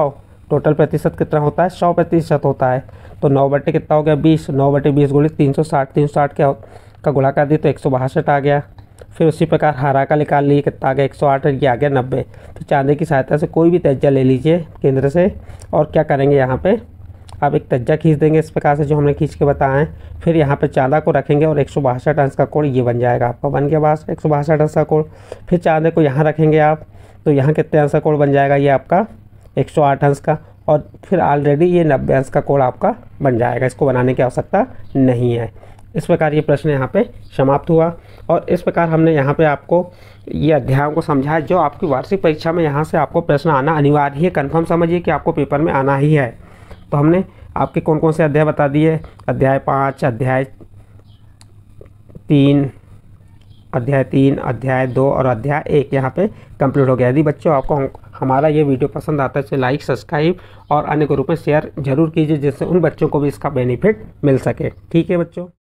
टोटल प्रतिशत कितना होता है सौ प्रतिशत होता है तो नौ बटे कितना हो गया बीस नौ बटे बीस गुड़ी तीन सौ साठ तीन सौ साठ के का गुणा कर दिए तो एक सौ बासठ आ गया फिर उसी प्रकार हरा का निकाल लिए कितना आ गया एक सौ आठ ये आ गया नब्बे तो चांदी की सहायता से कोई भी तजा ले लीजिए केंद्र से और क्या करेंगे यहाँ पर आप एक तज्जा खींच देंगे इस प्रकार से जो हमने खींच के बताएं फिर यहाँ पे चांदा को रखेंगे और एक सौ बासठ अंश का कोण ये बन जाएगा आपका बन गया बास एक सौ बासठ अंश का कोण फिर चांदे को यहाँ रखेंगे आप तो यहाँ कितने अंश का कोण बन जाएगा ये आपका एक सौ आठ अंश का और फिर ऑलरेडी ये नब्बे अंश का कोण आपका बन जाएगा इसको बनाने की आवश्यकता नहीं है इस प्रकार ये प्रश्न यहाँ पे समाप्त हुआ और इस प्रकार हमने यहाँ पे आपको ये अध्यायों को समझाया जो आपकी वार्षिक परीक्षा में यहाँ से आपको प्रश्न आना अनिवार्य है कन्फर्म समझिए कि आपको पेपर में आना ही है तो हमने आपके कौन कौन से अध्याय बता दिए अध्याय पाँच अध्याय तीन अध्याय तीन अध्याय दो और अध्याय एक यहाँ पे कंप्लीट हो गया यदि बच्चों आपको हमारा ये वीडियो पसंद आता है तो लाइक सब्सक्राइब और अन्य ग्रुप में शेयर जरूर कीजिए जिससे उन बच्चों को भी इसका बेनिफिट मिल सके ठीक है बच्चों